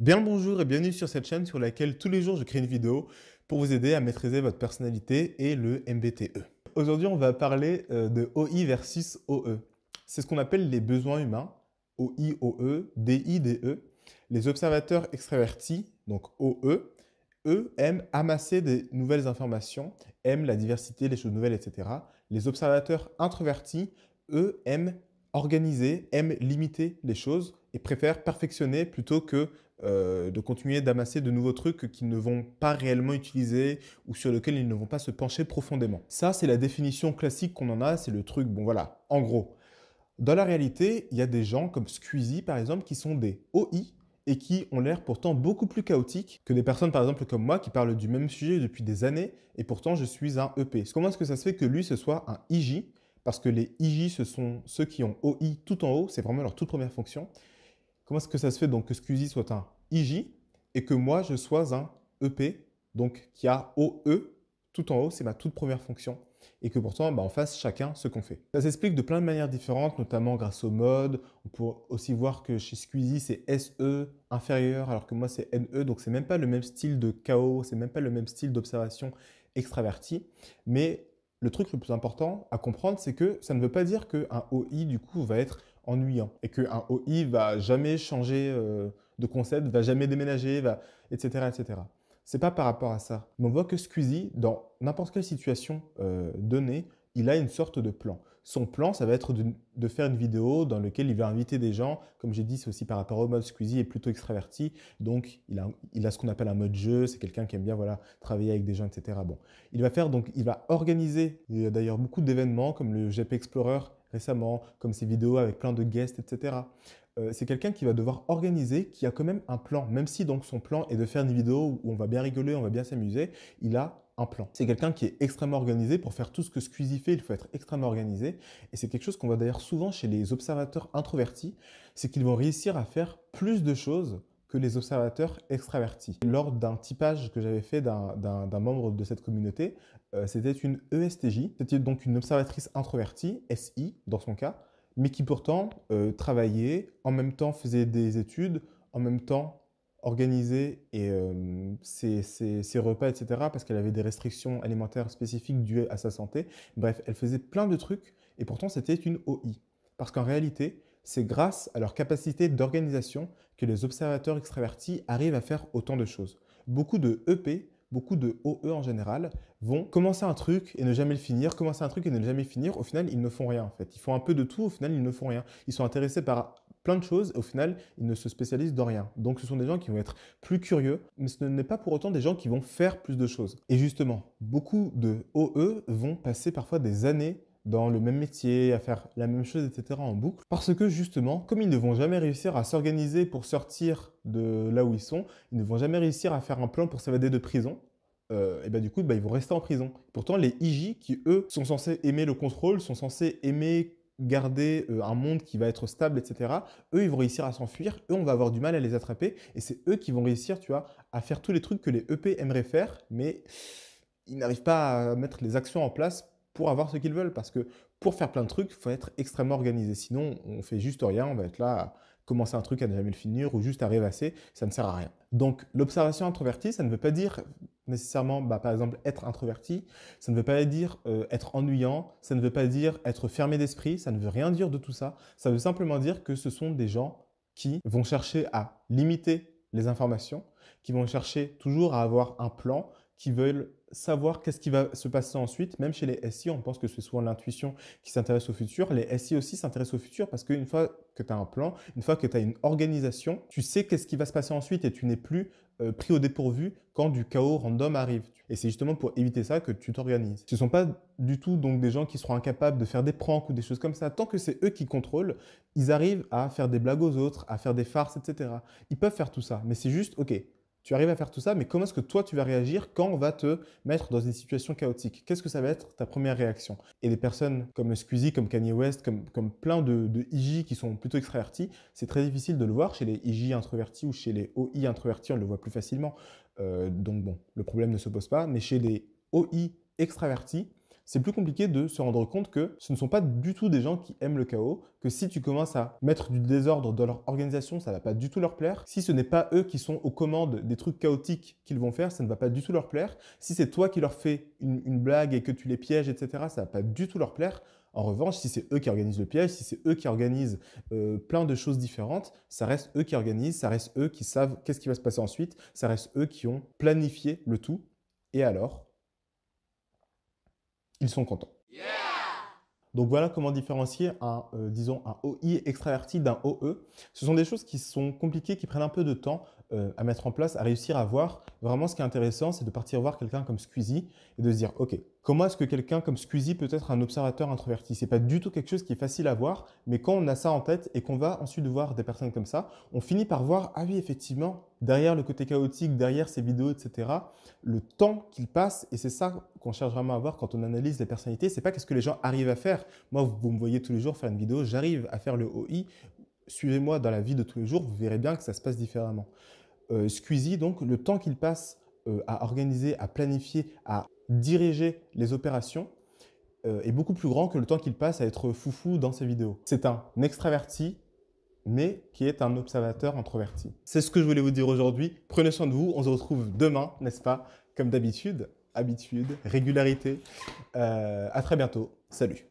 Bien le bonjour et bienvenue sur cette chaîne sur laquelle tous les jours je crée une vidéo pour vous aider à maîtriser votre personnalité et le MBTE. Aujourd'hui, on va parler euh, de OI versus OE. C'est ce qu'on appelle les besoins humains, OI, OE, DI, DE, les observateurs extravertis, donc OE, eux aiment amasser des nouvelles informations, aiment la diversité, les choses nouvelles, etc. Les observateurs introvertis, eux, aiment organiser, aiment limiter les choses, et préfèrent perfectionner plutôt que euh, de continuer d'amasser de nouveaux trucs qu'ils ne vont pas réellement utiliser ou sur lesquels ils ne vont pas se pencher profondément. Ça, c'est la définition classique qu'on en a, c'est le truc, bon voilà, en gros. Dans la réalité, il y a des gens comme Squeezie par exemple qui sont des OI et qui ont l'air pourtant beaucoup plus chaotiques que des personnes par exemple comme moi qui parlent du même sujet depuis des années et pourtant je suis un EP. Comment est-ce que ça se fait que lui ce soit un IJ Parce que les IJ ce sont ceux qui ont OI tout en haut, c'est vraiment leur toute première fonction comment est-ce que ça se fait donc que Squeezie soit un IJ et que moi je sois un EP, donc qui a OE tout en haut, c'est ma toute première fonction, et que pourtant bah, on fasse chacun ce qu'on fait. Ça s'explique de plein de manières différentes, notamment grâce au mode. On peut aussi voir que chez Squeezie c'est SE inférieur alors que moi c'est NE, donc c'est même pas le même style de chaos, c'est même pas le même style d'observation extraverti, mais le truc le plus important à comprendre, c'est que ça ne veut pas dire qu'un OI, du coup, va être ennuyant et qu'un OI va jamais changer euh, de concept, va jamais déménager, va, etc. etc. C'est pas par rapport à ça. on voit que Squeezie, dans n'importe quelle situation euh, donnée, il a une sorte de plan. Son plan, ça va être de, faire une vidéo dans laquelle il va inviter des gens. Comme j'ai dit, c'est aussi par rapport au mode Squeezie est plutôt extraverti. Donc, il a, il a ce qu'on appelle un mode jeu. C'est quelqu'un qui aime bien voilà, travailler avec des gens, etc. Bon, il va faire donc, il va organiser, il y a d'ailleurs beaucoup d'événements comme le GP Explorer récemment, comme ses vidéos avec plein de guests, etc. Euh, c'est quelqu'un qui va devoir organiser, qui a quand même un plan. Même si donc son plan est de faire une vidéo où on va bien rigoler, on va bien s'amuser, il a un plan. C'est quelqu'un qui est extrêmement organisé. Pour faire tout ce que Squeezie fait, il faut être extrêmement organisé. Et c'est quelque chose qu'on voit d'ailleurs souvent chez les observateurs introvertis, c'est qu'ils vont réussir à faire plus de choses que les observateurs extravertis. Lors d'un typage que j'avais fait d'un membre de cette communauté, euh, c'était une ESTJ, c'était donc une observatrice introvertie, SI dans son cas, mais qui pourtant euh, travaillait, en même temps faisait des études, en même temps organisait et, euh, ses, ses, repas, etc., parce qu'elle avait des restrictions alimentaires spécifiques dues à sa santé. Bref, elle faisait plein de trucs, et pourtant c'était une OI. Parce qu'en réalité, c'est grâce à leur capacité d'organisation que les observateurs extravertis arrivent à faire autant de choses. Beaucoup de EP, beaucoup de OE en général, vont commencer un truc et ne jamais le finir, commencer un truc et ne jamais le finir. Au final, ils ne font rien en fait. Ils font un peu de tout, au final, ils ne font rien. Ils sont intéressés par plein de choses, au final, ils ne se spécialisent dans rien. Donc ce sont des gens qui vont être plus curieux, mais ce n'est pas pour autant des gens qui vont faire plus de choses. Et justement, beaucoup de OE vont passer parfois des années dans le même métier, à faire la même chose, etc. en boucle. Parce que justement, comme ils ne vont jamais réussir à s'organiser pour sortir de là où ils sont, ils ne vont jamais réussir à faire un plan pour s'évader de prison. Euh, et ben du coup, ben, ils vont rester en prison. Pourtant, les IJ, qui eux sont censés aimer le contrôle, sont censés aimer garder euh, un monde qui va être stable, etc. Eux, ils vont réussir à s'enfuir. Eux, on va avoir du mal à les attraper. Et c'est eux qui vont réussir, tu vois, à faire tous les trucs que les EP aimeraient faire, mais ils n'arrivent pas à mettre les actions en place pour avoir ce qu'ils veulent. Parce que pour faire plein de trucs, il faut être extrêmement organisé. Sinon, on fait juste rien, on va être là commencer un truc à ne jamais le finir ou juste à rêvasser, ça ne sert à rien. Donc l'observation introvertie, ça ne veut pas dire nécessairement, bah, par exemple, être introverti, ça ne veut pas dire euh, être ennuyant, ça ne veut pas dire être fermé d'esprit, ça ne veut rien dire de tout ça. Ça veut simplement dire que ce sont des gens qui vont chercher à limiter les informations, qui vont chercher toujours à avoir un plan, qui veulent savoir qu'est-ce qui va se passer ensuite. Même chez les SI, on pense que c'est souvent l'intuition qui s'intéresse au futur. Les SI aussi s'intéressent au futur parce qu'une fois que tu as un plan, une fois que tu as une organisation, tu sais qu'est-ce qui va se passer ensuite et tu n'es plus euh, pris au dépourvu quand du chaos random arrive. Et c'est justement pour éviter ça que tu t'organises. Ce ne sont pas du tout donc des gens qui seront incapables de faire des pranks ou des choses comme ça. Tant que c'est eux qui contrôlent, ils arrivent à faire des blagues aux autres, à faire des farces, etc. Ils peuvent faire tout ça, mais c'est juste, ok, tu arrives à faire tout ça, mais comment est-ce que toi tu vas réagir quand on va te mettre dans une situation chaotique Qu'est-ce que ça va être ta première réaction Et des personnes comme Squeezie, comme Kanye West, comme, plein de, IJ qui sont plutôt extravertis, c'est très difficile de le voir chez les IJ introvertis ou chez les OI introvertis, on le voit plus facilement. Euh, donc bon, le problème ne se pose pas, mais chez les OI extravertis, c'est plus compliqué de se rendre compte que ce ne sont pas du tout des gens qui aiment le chaos, que si tu commences à mettre du désordre dans leur organisation, ça va pas du tout leur plaire. Si ce n'est pas eux qui sont aux commandes des trucs chaotiques qu'ils vont faire, ça ne va pas du tout leur plaire. Si c'est toi qui leur fais une, blague et que tu les pièges, etc., ça va pas du tout leur plaire. En revanche, si c'est eux qui organisent le piège, si c'est eux qui organisent euh, plein de choses différentes, ça reste eux qui organisent, ça reste eux qui savent qu'est-ce qui va se passer ensuite, ça reste eux qui ont planifié le tout. Et alors, ils sont contents. donc voilà comment différencier un, euh, disons, un OI extraverti d'un OE. Ce sont des choses qui sont compliquées, qui prennent un peu de temps euh, à mettre en place, à réussir à voir. Vraiment, ce qui est intéressant, c'est de partir voir quelqu'un comme Squeezie et de se dire, OK, comment est-ce que quelqu'un comme Squeezie peut être un observateur introverti C'est pas du tout quelque chose qui est facile à voir, mais quand on a ça en tête et qu'on va ensuite voir des personnes comme ça, on finit par voir, ah oui, effectivement, derrière le côté chaotique, derrière ces vidéos, etc., le temps qu'il passe, et c'est ça qu'on cherche vraiment à voir quand on analyse les personnalités, c'est pas qu'est-ce que les gens arrivent à faire. Moi, vous me voyez tous les jours faire une vidéo, j'arrive à faire le OI, suivez-moi dans la vie de tous les jours, vous verrez bien que ça se passe différemment. Euh, Squeezie, donc, le temps qu'il passe euh, à organiser, à planifier, à diriger les opérations, euh, est beaucoup plus grand que le temps qu'il passe à être foufou dans ses vidéos. C'est un extraverti mais qui est un observateur introverti. C'est ce que je voulais vous dire aujourd'hui. Prenez soin de vous. On se retrouve demain, n'est-ce pas Comme d'habitude, habitude, régularité. Euh, à très bientôt. Salut.